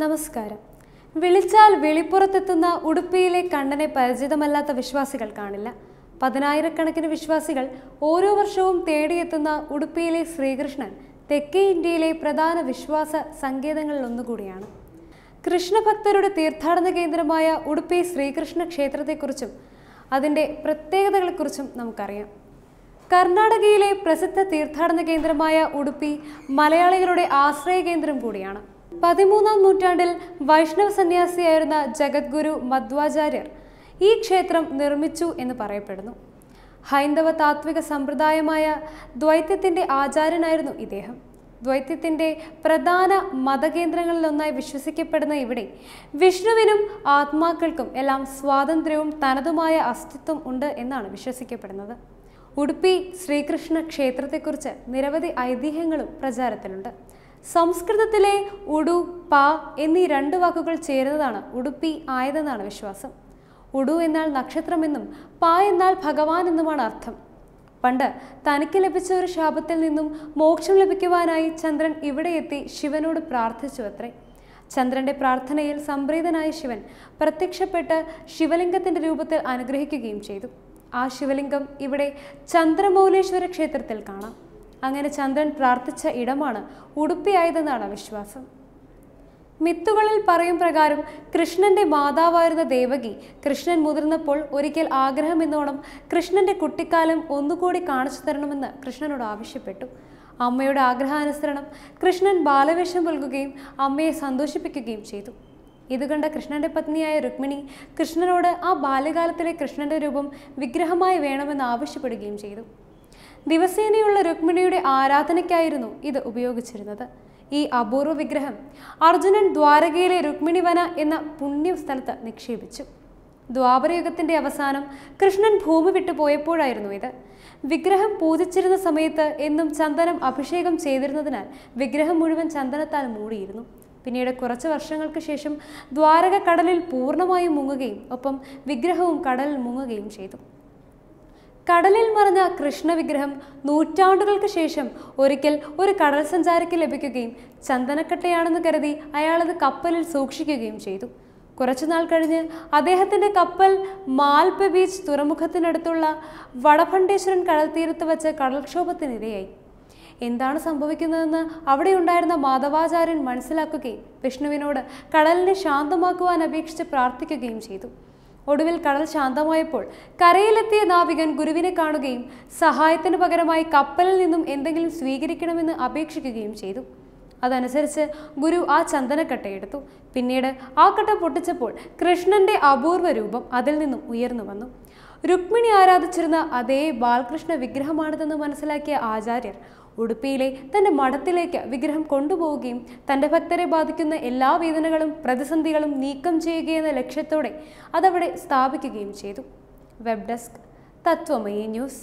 നമസ്കാരം വിളിച്ചാൽ വിളിപ്പുറത്തെത്തുന്ന ഉടുപ്പിയിലെ കണ്ണനെ പരിചിതമല്ലാത്ത വിശ്വാസികൾ കാണില്ല പതിനായിരക്കണക്കിന് വിശ്വാസികൾ ഓരോ വർഷവും തേടിയെത്തുന്ന ഉടുപ്പിയിലെ ശ്രീകൃഷ്ണൻ തെക്കേ ഇന്ത്യയിലെ പ്രധാന വിശ്വാസ സങ്കേതങ്ങളിൽ ഒന്നുകൂടിയാണ് കൃഷ്ണഭക്തരുടെ തീർത്ഥാടന കേന്ദ്രമായ ഉടുപ്പി ശ്രീകൃഷ്ണ ക്ഷേത്രത്തെക്കുറിച്ചും അതിൻ്റെ പ്രത്യേകതകളെക്കുറിച്ചും നമുക്കറിയാം കർണാടകയിലെ പ്രസിദ്ധ തീർത്ഥാടന കേന്ദ്രമായ ഉടുപ്പി മലയാളികളുടെ ആശ്രയ കേന്ദ്രം കൂടിയാണ് പതിമൂന്നാം നൂറ്റാണ്ടിൽ വൈഷ്ണവ സന്യാസിയായിരുന്ന ജഗദ്ഗുരു മധ്വാചാര്യർ ഈ ക്ഷേത്രം നിർമ്മിച്ചു എന്ന് പറയപ്പെടുന്നു ഹൈന്ദവ താത്വിക സമ്പ്രദായമായ ദ്വൈത്യത്തിൻ്റെ ആചാര്യനായിരുന്നു ഇദ്ദേഹം ദ്വൈത്യത്തിൻ്റെ പ്രധാന മതകേന്ദ്രങ്ങളിലൊന്നായി വിശ്വസിക്കപ്പെടുന്ന ഇവിടെ വിഷ്ണുവിനും ആത്മാക്കൾക്കും എല്ലാം സ്വാതന്ത്ര്യവും തനതുമായ അസ്തിത്വം ഉണ്ട് എന്നാണ് വിശ്വസിക്കപ്പെടുന്നത് ഉടുപ്പി ശ്രീകൃഷ്ണ ക്ഷേത്രത്തെക്കുറിച്ച് നിരവധി ഐതിഹ്യങ്ങളും പ്രചാരത്തിലുണ്ട് സംസ്കൃതത്തിലെ ഉടു പ എന്നീ രണ്ട് വാക്കുകൾ ചേരുന്നതാണ് ഉടുപ്പി ആയതെന്നാണ് വിശ്വാസം ഉടു എന്നാൽ നക്ഷത്രമെന്നും പ എന്നാൽ ഭഗവാൻ എന്നുമാണ് അർത്ഥം പണ്ട് തനിക്ക് ലഭിച്ച ഒരു ശാപത്തിൽ നിന്നും മോക്ഷം ലഭിക്കുവാനായി ചന്ദ്രൻ ഇവിടെ എത്തി ശിവനോട് പ്രാർത്ഥിച്ചു അത്രേ ചന്ദ്രന്റെ പ്രാർത്ഥനയിൽ സംപ്രീതനായ ശിവൻ പ്രത്യക്ഷപ്പെട്ട് ശിവലിംഗത്തിന്റെ രൂപത്തിൽ അനുഗ്രഹിക്കുകയും ചെയ്തു ആ ശിവലിംഗം ഇവിടെ ചന്ദ്രമൗലേശ്വര ക്ഷേത്രത്തിൽ കാണാം അങ്ങനെ ചന്ദ്രൻ പ്രാർത്ഥിച്ച ഇടമാണ് ഉടുപ്പിയായതെന്നാണ് വിശ്വാസം മിത്തുകളിൽ പറയും പ്രകാരം കൃഷ്ണന്റെ മാതാവായിരുന്ന ദേവകി കൃഷ്ണൻ മുതിർന്നപ്പോൾ ഒരിക്കൽ എന്നോണം കൃഷ്ണന്റെ കുട്ടിക്കാലം ഒന്നുകൂടി കാണിച്ചു തരണമെന്ന് കൃഷ്ണനോട് ആവശ്യപ്പെട്ടു അമ്മയുടെ ആഗ്രഹാനുസരണം കൃഷ്ണൻ ബാലവേഷം നൽകുകയും അമ്മയെ സന്തോഷിപ്പിക്കുകയും ചെയ്തു ഇത് കണ്ട കൃഷ്ണന്റെ പത്നിയായ രുക്മിണി കൃഷ്ണനോട് ആ ബാല്യകാലത്തിലെ കൃഷ്ണന്റെ രൂപം വിഗ്രഹമായി വേണമെന്ന് ആവശ്യപ്പെടുകയും ചെയ്തു ദിവസേനയുള്ള രുക്മിണിയുടെ ആരാധനയ്ക്കായിരുന്നു ഇത് ഉപയോഗിച്ചിരുന്നത് ഈ അപൂർവ വിഗ്രഹം അർജുനൻ ദ്വാരകയിലെ രുക്മിണിവന എന്ന പുണ്യ സ്ഥലത്ത് നിക്ഷേപിച്ചു ദ്വാപരയുഗത്തിന്റെ അവസാനം കൃഷ്ണൻ ഭൂമി വിട്ടു പോയപ്പോഴായിരുന്നു ഇത് വിഗ്രഹം പൂജിച്ചിരുന്ന സമയത്ത് എന്നും ചന്ദനം അഭിഷേകം ചെയ്തിരുന്നതിനാൽ വിഗ്രഹം മുഴുവൻ ചന്ദനത്താൽ മൂടിയിരുന്നു പിന്നീട് കുറച്ച് വർഷങ്ങൾക്ക് ശേഷം ദ്വാരക കടലിൽ പൂർണ്ണമായും മുങ്ങുകയും ഒപ്പം വിഗ്രഹവും കടലിൽ മുങ്ങുകയും ചെയ്തു കടലിൽ മറഞ്ഞ കൃഷ്ണവിഗ്രഹം നൂറ്റാണ്ടുകൾക്ക് ശേഷം ഒരിക്കൽ ഒരു കടൽ സഞ്ചാരിക്ക് ലഭിക്കുകയും ചന്ദനക്കട്ടയാണെന്ന് കരുതി അയാളത് കപ്പലിൽ സൂക്ഷിക്കുകയും ചെയ്തു കുറച്ചുനാൾ കഴിഞ്ഞ് അദ്ദേഹത്തിൻ്റെ കപ്പൽ മാൽപ ബീച്ച് തുറമുഖത്തിനടുത്തുള്ള വടഭണ്ഡേശ്വരൻ കടൽത്തീരത്ത് വച്ച് കടൽക്ഷോഭത്തിനിരയായി എന്താണ് സംഭവിക്കുന്നതെന്ന് അവിടെയുണ്ടായിരുന്ന മാധവാചാര്യൻ മനസ്സിലാക്കുകയും വിഷ്ണുവിനോട് കടലിനെ ശാന്തമാക്കുവാൻ അപേക്ഷിച്ച് പ്രാർത്ഥിക്കുകയും ചെയ്തു ഒടുവിൽ കടൽ ശാന്തമായപ്പോൾ കരയിലെത്തിയ നാവികൻ ഗുരുവിനെ കാണുകയും സഹായത്തിന് പകരമായി കപ്പലിൽ നിന്നും എന്തെങ്കിലും സ്വീകരിക്കണമെന്ന് അപേക്ഷിക്കുകയും ചെയ്തു അതനുസരിച്ച് ഗുരു ആ ചന്ദനക്കട്ടയെടുത്തു പിന്നീട് ആ കട്ട പൊട്ടിച്ചപ്പോൾ കൃഷ്ണന്റെ അപൂർവ രൂപം അതിൽ നിന്നും ഉയർന്നു വന്നു രുക്മിണി ആരാധിച്ചിരുന്ന അതേ ബാലകൃഷ്ണ വിഗ്രഹമാണിതെന്ന് മനസ്സിലാക്കിയ ആചാര്യർ ഉടുപ്പിയിലെ തൻ്റെ മഠത്തിലേക്ക് വിഗ്രഹം കൊണ്ടുപോവുകയും തൻ്റെ ഭക്തരെ ബാധിക്കുന്ന എല്ലാ വേദനകളും പ്രതിസന്ധികളും നീക്കം ചെയ്യുകയെന്ന ലക്ഷ്യത്തോടെ അതവിടെ സ്ഥാപിക്കുകയും ചെയ്തു വെബ് ഡെസ്ക് തത്വമയി ന്യൂസ്